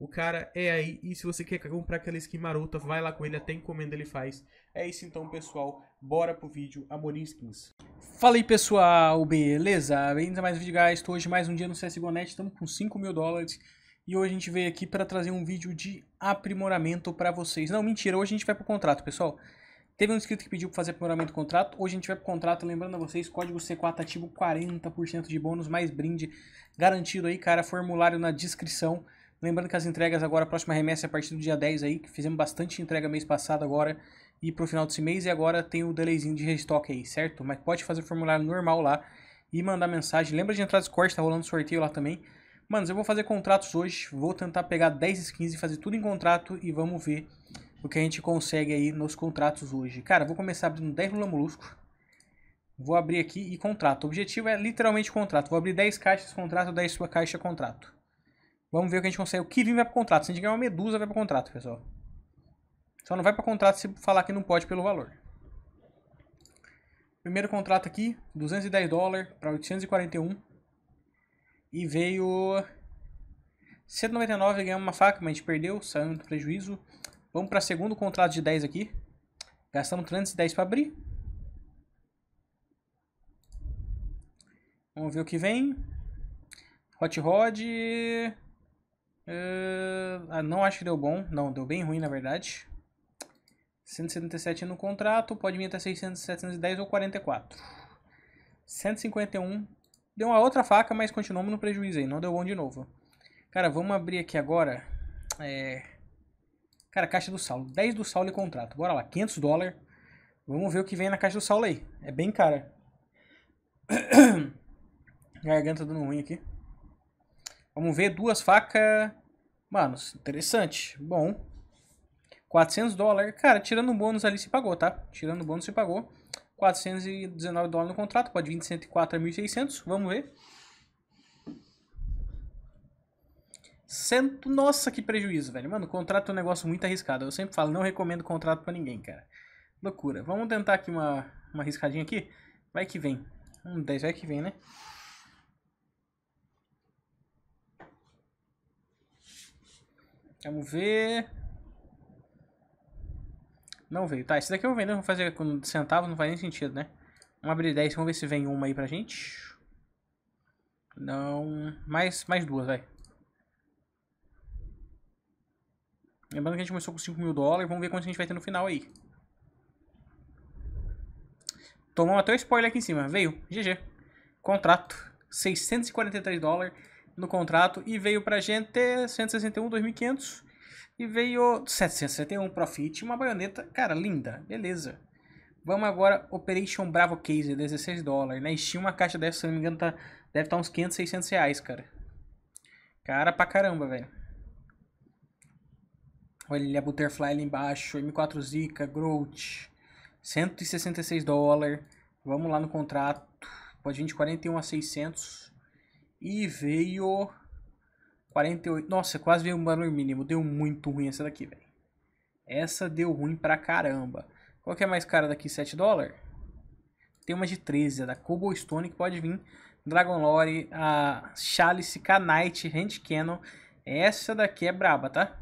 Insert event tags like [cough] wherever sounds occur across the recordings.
o cara é aí, e se você quer comprar aquela skin marota, vai lá com ele, até encomenda ele faz. É isso então, pessoal. Bora pro vídeo Amorim Skins. Fala aí, pessoal, beleza? Bem-vindos a mais um vídeo, guys. estou hoje mais um dia no CSGO.net, estamos com 5 mil dólares. E hoje a gente veio aqui para trazer um vídeo de aprimoramento para vocês. Não, mentira, hoje a gente vai pro contrato, pessoal. Teve um inscrito que pediu para fazer aprimoramento do contrato. Hoje a gente vai pro contrato, lembrando a vocês, código C4 ativo 40% de bônus mais brinde garantido aí, cara, formulário na descrição. Lembrando que as entregas agora, a próxima remessa é a partir do dia 10 aí, que fizemos bastante entrega mês passado agora e pro final desse mês. E agora tem o delayzinho de restock aí, certo? Mas pode fazer o formulário normal lá e mandar mensagem. Lembra de entrar no Discord, tá rolando sorteio lá também. Manos, eu vou fazer contratos hoje, vou tentar pegar 10 skins e fazer tudo em contrato e vamos ver o que a gente consegue aí nos contratos hoje. Cara, vou começar abrindo 10 Lula Molusco. Vou abrir aqui e contrato. O objetivo é literalmente contrato. Vou abrir 10 caixas contrato, 10 sua caixa contrato. Vamos ver o que a gente consegue. O Kivin vai para contrato. Se a gente ganhar uma medusa, vai para contrato, pessoal. Só não vai para contrato se falar que não pode pelo valor. Primeiro contrato aqui, 210 dólares para 841. E veio 199, ganhamos uma faca, mas a gente perdeu, saiu do prejuízo. Vamos para segundo contrato de 10 aqui. Gastamos 310 para abrir. Vamos ver o que vem. Hot Rod. Uh, não acho que deu bom. Não, deu bem ruim, na verdade. 177 no contrato, pode vir até 600, 710 ou 44. 151. Deu uma outra faca, mas continuamos no prejuízo aí. Não deu bom de novo. Cara, vamos abrir aqui agora. É... Cara, caixa do Saulo. 10 do Saulo e contrato. Bora lá, 500 dólares. Vamos ver o que vem na caixa do Saulo aí. É bem cara. [coughs] Garganta tá dando ruim aqui. Vamos ver, duas facas. Mano, interessante. Bom. 400 dólares. Cara, tirando o bônus ali se pagou, tá? Tirando o bônus se pagou. 419 dólares no contrato, pode vir de 104 a 1.600. Vamos ver. Cento... Nossa, que prejuízo, velho. Mano, contrato é um negócio muito arriscado. Eu sempre falo, não recomendo contrato para ninguém, cara. Loucura. Vamos tentar aqui uma, uma riscadinha aqui. Vai que vem. Um 10 vai que vem, né? Vamos ver. Não veio. Tá, esse daqui eu vendo, vou fazer com centavos, não faz nem sentido, né? Vamos abrir 10, vamos ver se vem uma aí pra gente. Não. Mais, mais duas, vai. Lembrando que a gente começou com 5 mil dólares, vamos ver quanto a gente vai ter no final aí. Tomamos até o spoiler aqui em cima. Veio. GG. Contrato. 643 dólares no contrato e veio pra gente 161, 2.500 e veio 761 Profit, uma baioneta, cara, linda, beleza. Vamos agora, Operation Bravo Case, 16 dólares. Na né? Steam, uma caixa dessa, se não me engano, tá, deve estar tá uns 500, 600 reais, cara. Cara pra caramba, velho. Olha a Butterfly ali embaixo, M4 Zika, Growth, 166 dólares. Vamos lá no contrato, pode vir de 41 a 600. E veio 48. Nossa, quase veio um valor mínimo. Deu muito ruim essa daqui, velho. Essa deu ruim pra caramba. Qual que é mais cara daqui? 7 dólares? Tem uma de 13, é da Cobblestone que pode vir. Dragon Lore, a Chalice, Knight, Hand Cannon. Essa daqui é braba, tá?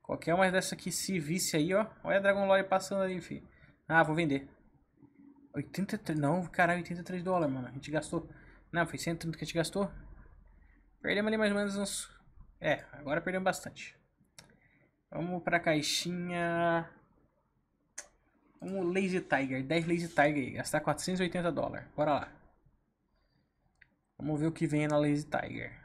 Qualquer uma dessa aqui, se visse aí, ó. Olha a Dragon Lore passando ali, filho. Ah, vou vender. 83. Não, caralho, 83 dólares, mano. A gente gastou não, foi 130 que a gente gastou. Perdemos ali mais ou menos uns... É, agora perdemos bastante. Vamos pra caixinha... Vamos Lazy Tiger, 10 Lazy Tiger aí, gastar 480 dólares. Bora lá. Vamos ver o que vem na Lazy Tiger.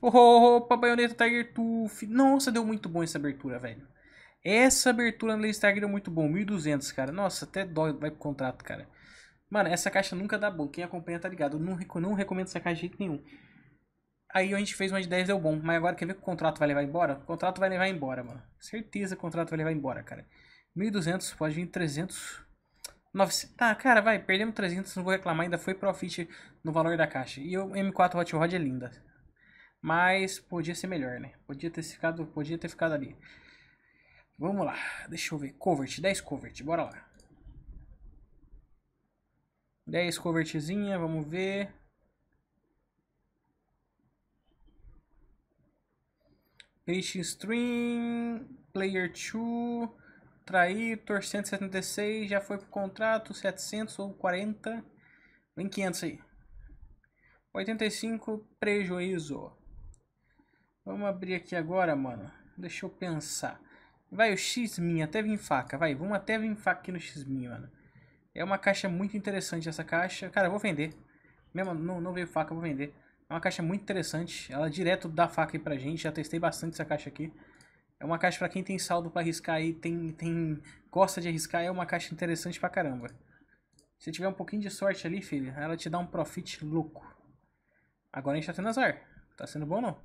Opa, baioneta Tiger Tooth. Nossa, deu muito bom essa abertura, velho. Essa abertura na Lazy Tiger deu muito bom. 1.200, cara. Nossa, até dói, vai pro contrato, cara. Mano, essa caixa nunca dá bom. Quem acompanha tá ligado. Eu não, não recomendo essa caixa de jeito nenhum. Aí a gente fez uma de 10, deu bom. Mas agora quer ver que o contrato vai levar embora? O contrato vai levar embora, mano. Certeza o contrato vai levar embora, cara. 1.200, pode vir 300. 900. Tá, cara, vai. Perdemos 300, não vou reclamar. Ainda foi profit no valor da caixa. E o M4 Hot Rod é linda. Mas podia ser melhor, né? Podia ter ficado, podia ter ficado ali. Vamos lá. Deixa eu ver. Covert, 10 covert. Bora lá. 10 covertzinha, vamos ver. Preaching Stream, Player 2, Traitor, 176, já foi pro contrato, 700 ou 40, vem 500 aí. 85, prejuízo. Vamos abrir aqui agora, mano. Deixa eu pensar. Vai o X-Min, até vir faca, vai, vamos até vir faca aqui no X-Min, mano. É uma caixa muito interessante essa caixa. Cara, eu vou vender. Mesmo não, não veio faca, eu vou vender. É uma caixa muito interessante. Ela é direto dá faca aí pra gente. Já testei bastante essa caixa aqui. É uma caixa para quem tem saldo para arriscar aí, tem, tem gosta de arriscar, é uma caixa interessante pra caramba. Se tiver um pouquinho de sorte ali, filho, ela te dá um profit louco. Agora a gente tá tendo azar. Tá sendo bom não?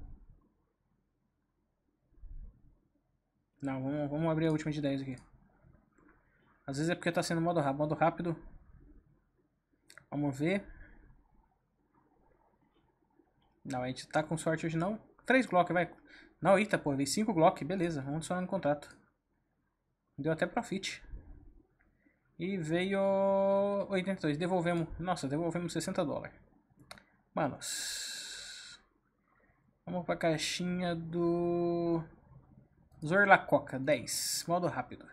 Não, vamos, vamos abrir a última de 10 aqui. Às vezes é porque está sendo modo rápido. Modo rápido. Vamos ver. Não, a gente tá com sorte hoje não. Três Glock, vai. Não, eita, pô, veio cinco Glock. Beleza, vamos adicionar no contrato. Deu até profit. E veio 82. Devolvemos. Nossa, devolvemos 60 dólares. Manos. Vamos pra caixinha do... Zorlacoca, 10. Modo rápido.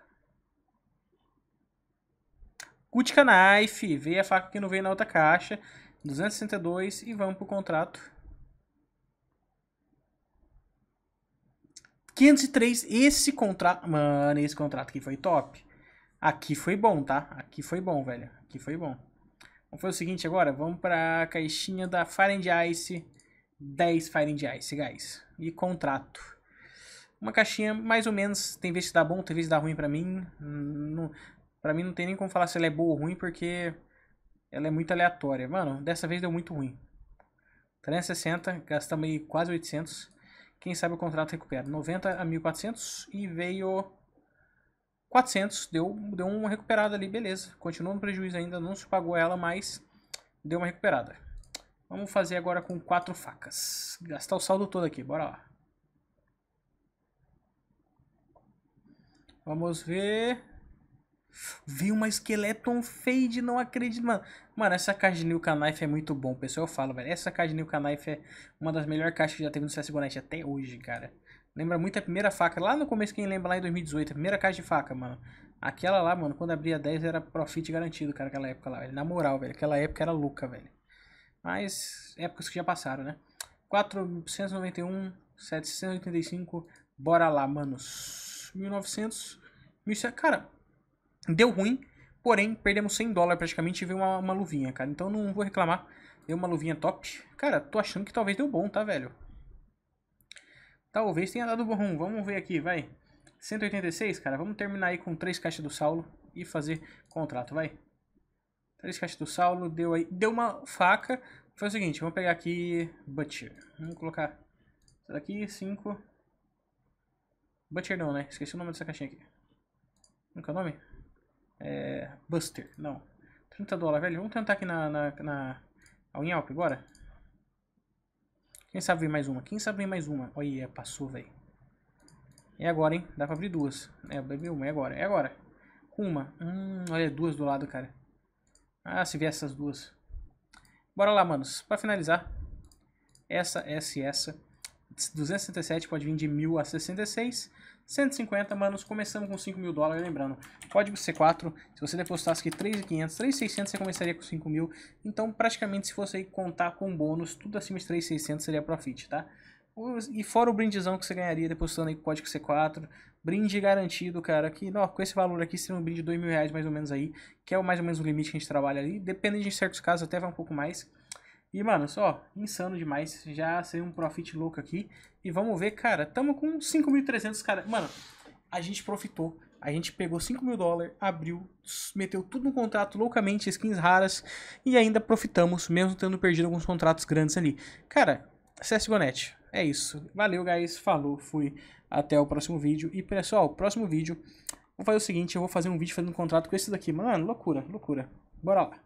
Utica Knife, veio a faca que não veio na outra caixa, 262 e vamos pro contrato. 503, esse contrato, mano, esse contrato aqui foi top. Aqui foi bom, tá? Aqui foi bom, velho. Aqui foi bom. Vamos fazer o seguinte agora, vamos pra caixinha da Fire and Ice, 10 Fire and Ice, guys. E contrato uma caixinha mais ou menos. Tem vez que dá bom, tem vez que dá ruim para mim. Hum, não, Pra mim não tem nem como falar se ela é boa ou ruim, porque ela é muito aleatória. Mano, dessa vez deu muito ruim. 360, gastamos aí quase 800. Quem sabe o contrato recupera. 90 a 1400 e veio 400. Deu, deu uma recuperada ali, beleza. Continua no prejuízo ainda, não se pagou ela, mas deu uma recuperada. Vamos fazer agora com quatro facas. Gastar o saldo todo aqui, bora lá. Vamos ver. Vi uma Skeleton Fade, não acredito, mano. Mano, essa caixa de Knife é muito bom, pessoal. Eu falo, velho. Essa caixa de Knife é uma das melhores caixas que já teve no CS net até hoje, cara. Lembra muito a primeira faca. Lá no começo, quem lembra lá em 2018, a primeira caixa de faca, mano. Aquela lá, mano, quando abria 10 era profit garantido, cara, aquela época lá, velho. Na moral, velho. Aquela época era louca, velho. Mas épocas que já passaram, né? 491, 785. Bora lá, mano. 1900. Cara, Deu ruim, porém, perdemos 100 dólares praticamente e veio uma, uma luvinha, cara. Então não vou reclamar. Deu uma luvinha top. Cara, tô achando que talvez deu bom, tá, velho? Talvez tenha dado bom. Vamos ver aqui, vai. 186, cara. Vamos terminar aí com 3 caixas do Saulo e fazer contrato, vai. 3 caixas do Saulo, deu aí. Deu uma faca. Foi o seguinte, vamos pegar aqui Butcher. Vamos colocar isso daqui, 5. Butcher não, né? Esqueci o nome dessa caixinha aqui. Como é o nome? É, Buster, não. 30 dólares, velho. Vamos tentar aqui na... na, na agora? Quem sabe vem mais uma? Quem sabe vem mais uma? Olha, passou, velho. É agora, hein? Dá pra abrir duas. É, abrir uma. É agora. É agora. Uma. Hum, olha, duas do lado, cara. Ah, se vier essas duas. Bora lá, manos. Pra finalizar. Essa, essa e essa. 267 pode vir de 1000 a 66. 150, manos, começamos com 5 mil dólares, lembrando, código C4, se você depositasse aqui 3,500, 3,600 você começaria com 5 mil, então praticamente se você contar com bônus, tudo acima de 3,600 seria profit, tá? E fora o brindezão que você ganharia depositando aí código C4, brinde garantido, cara, que ó, com esse valor aqui seria um brinde de 2 mil reais mais ou menos aí, que é mais ou menos o limite que a gente trabalha ali, dependendo de certos casos até vai um pouco mais, e, mano, só, insano demais. Já saiu um profit louco aqui. E vamos ver, cara, tamo com 5.300, cara. Mano, a gente profitou. A gente pegou 5 mil dólares, abriu, meteu tudo no contrato loucamente, skins raras, e ainda profitamos, mesmo tendo perdido alguns contratos grandes ali. Cara, CSGONET, é isso. Valeu, guys. Falou, fui. Até o próximo vídeo. E, pessoal, próximo vídeo, vou fazer o seguinte, eu vou fazer um vídeo fazendo um contrato com esse daqui. Mano, loucura, loucura. Bora lá.